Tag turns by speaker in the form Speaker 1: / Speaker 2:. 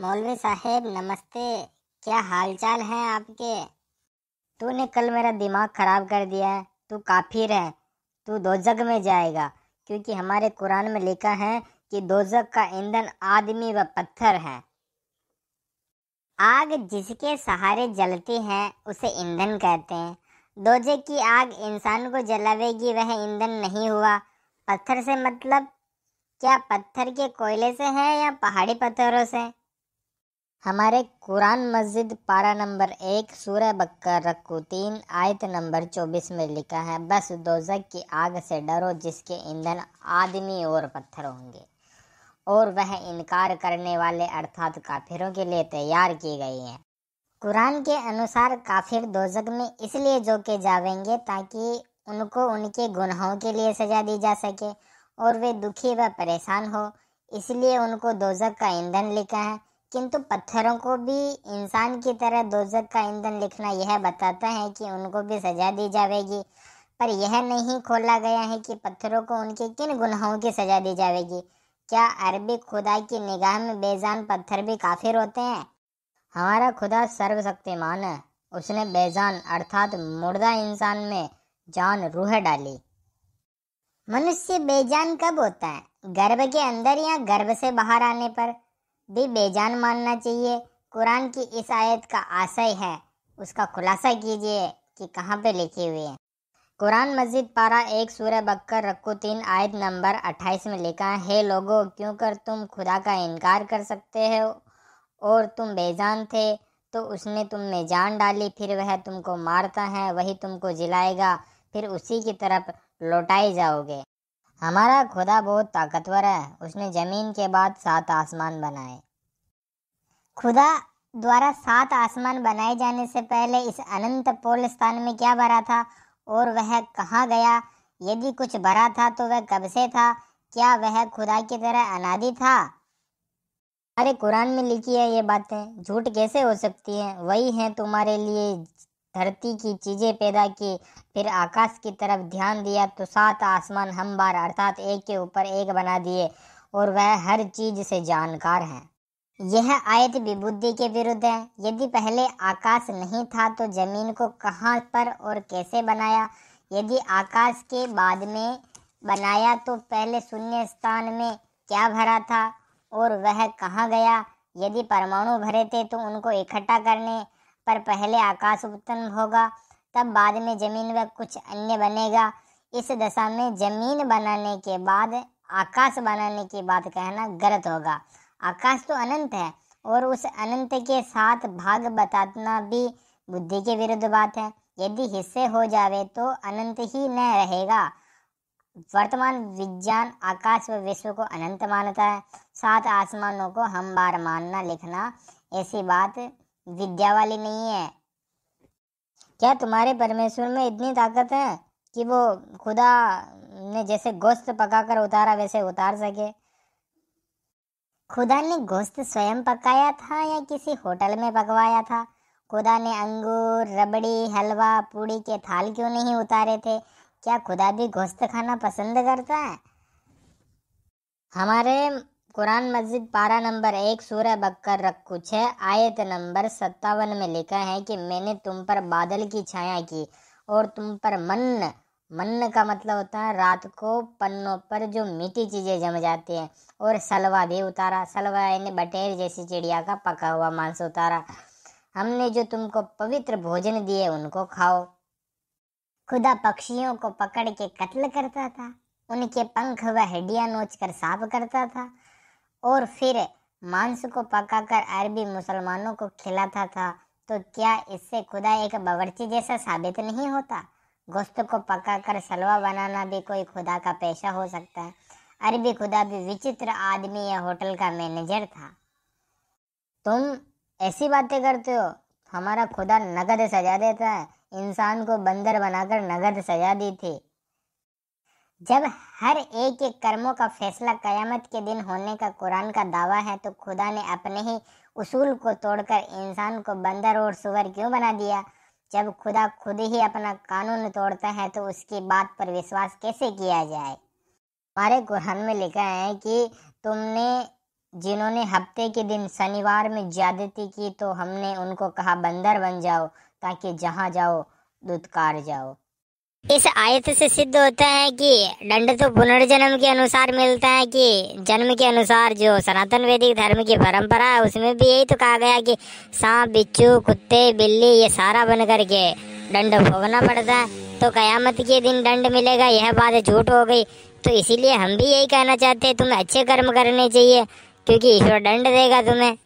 Speaker 1: मौलवी साहेब नमस्ते क्या हालचाल है आपके तूने कल मेरा दिमाग ख़राब कर दिया है तू काफिर है तू जग में जाएगा क्योंकि हमारे कुरान में लिखा है कि जग का ईंधन आदमी व पत्थर है आग जिसके सहारे जलती है उसे ईंधन कहते हैं दोजे की आग इंसान को जलावेगी वह ईंधन नहीं हुआ पत्थर से मतलब क्या पत्थर के कोयले से है या पहाड़ी पत्थरों से हमारे कुरान मस्जिद पारा नंबर एक सूर्य बकर रक्कू तीन आयत नंबर चौबीस में लिखा है बस दोजक की आग से डरो जिसके ईंधन आदमी और पत्थर होंगे और वह इनकार करने वाले अर्थात काफिरों के लिए तैयार की गई हैं कुरान के अनुसार काफिर दोजक में इसलिए के जावेंगे ताकि उनको उनके गुनाहों के लिए सजा दी जा सके और वे दुखी व परेशान हो इसलिए उनको दोजक का ईंधन लिखा है किंतु पत्थरों को भी इंसान की तरह दोजक का ईंधन लिखना यह बताता है कि उनको भी सजा दी जाएगी पर यह नहीं खोला गया है कि पत्थरों को उनके किन गुनाहों की सजा दी जाएगी क्या अरबी खुदा की निगाह में बेजान पत्थर भी काफिर होते हैं हमारा खुदा सर्वशक्तिमान है उसने बेजान अर्थात मुर्दा इंसान में जान रूह डाली मनुष्य बेजान कब होता है गर्भ के अंदर या गर्भ से बाहर आने पर भी बेजान मानना चाहिए कुरान की इस आयत का आशय है उसका खुलासा कीजिए कि कहाँ पे लिखी हुई है कुरान मस्जिद पारा एक सूर्य बकर रक्को तीन आयत नंबर अट्ठाईस में लिखा है लोगो क्यों कर तुम खुदा का इनकार कर सकते हो और तुम बेजान थे तो उसने तुम में जान डाली फिर वह तुमको मारता है वही तुमको जिलाएगा फिर उसी की तरफ लौटाए जाओगे हमारा खुदा बहुत ताकतवर है उसने ज़मीन के बाद सात आसमान बनाए खुदा द्वारा सात आसमान बनाए जाने से पहले इस अनंत पोल स्थान में क्या भरा था और वह कहाँ गया यदि कुछ भरा था तो वह कब से था क्या वह खुदा की तरह अनादि था अरे कुरान में लिखी है ये बातें झूठ कैसे हो सकती हैं वही हैं तुम्हारे लिए धरती की चीज़ें पैदा की फिर आकाश की तरफ ध्यान दिया तो सात आसमान हम बार अर्थात एक के ऊपर एक बना दिए और वह हर चीज से जानकार हैं यह आयत विबुद्धि के विरुद्ध है यदि पहले आकाश नहीं था तो जमीन को कहाँ पर और कैसे बनाया यदि आकाश के बाद में बनाया तो पहले शून्य स्थान में क्या भरा था और वह कहाँ गया यदि परमाणु भरे थे तो उनको इकट्ठा करने पर पहले आकाश उत्पन्न होगा तब बाद में जमीन व कुछ अन्य बनेगा इस दशा में जमीन बनाने के बाद आकाश बनाने की बात कहना गलत होगा आकाश तो अनंत है और उस अनंत के साथ भाग बताना भी बुद्धि के विरुद्ध बात है यदि हिस्से हो जावे तो अनंत ही न रहेगा वर्तमान विज्ञान आकाश व विश्व को अनंत मानता है सात आसमानों को हम बार मानना लिखना ऐसी बात विद्या वाली नहीं है क्या तुम्हारे परमेश्वर में इतनी ताकत है कि वो खुदा ने जैसे गोश्त पकाकर उतारा वैसे उतार सके खुदा ने गोश्त स्वयं पकाया था या किसी होटल में पकवाया था खुदा ने अंगूर रबड़ी हलवा पूड़ी के थाल क्यों नहीं उतारे थे क्या खुदा भी गोश्त खाना पसंद करता है हमारे कुरान मस्जिद पारा नंबर एक सूर्य बकर रखू छः आयत नंबर सत्तावन में लिखा है कि मैंने तुम पर बादल की छाया की और तुम पर मन मन का मतलब होता है रात को पन्नों पर जो मीठी चीज़ें जम जाती हैं और सलवा भी उतारा सलवा यानी बटेर जैसी चिड़िया का पका हुआ मांस उतारा हमने जो तुमको पवित्र भोजन दिए उनको खाओ खुदा पक्षियों को पकड़ के कत्ल करता था उनके पंख व हड्डियाँ नोच कर साफ करता था और फिर मांस को पकाकर अरबी मुसलमानों को खिलाता था तो क्या इससे खुदा एक बावर्ची जैसा साबित नहीं होता गोश्त को पकाकर सलवा बनाना भी कोई खुदा का पेशा हो सकता है अरबी खुदा भी विचित्र आदमी या होटल का मैनेजर था तुम ऐसी बातें करते हो हमारा खुदा नगद सजा देता है इंसान को बंदर बनाकर नगद सजा दी थी जब हर एक कर्मों का फैसला कयामत के दिन होने का कुरान का दावा है तो खुदा ने अपने ही उसूल को तोड़कर इंसान को बंदर और सुअर क्यों बना दिया जब खुदा खुद ही अपना कानून तोड़ता है तो उसकी बात पर विश्वास कैसे किया जाए हमारे कुरान में लिखा है कि तुमने जिन्होंने हफ्ते के दिन शनिवार में ज्यादती की तो हमने उनको कहा बंदर बन जाओ ताकि जहाँ जाओ दुदकार जाओ इस आयत से सिद्ध होता है कि दंड तो पुनर्जन्म के अनुसार मिलता है कि जन्म के अनुसार जो सनातन वैदिक धर्म की परंपरा है उसमें भी यही तो कहा गया कि सांप बिच्छू कुत्ते बिल्ली ये सारा बन करके दंड भोगना पड़ता है तो कयामत के दिन दंड मिलेगा यह बात झूठ हो गई तो इसीलिए हम भी यही कहना चाहते हैं तुम्हें अच्छे कर्म करने चाहिए क्योंकि ईश्वर दंड देगा तुम्हें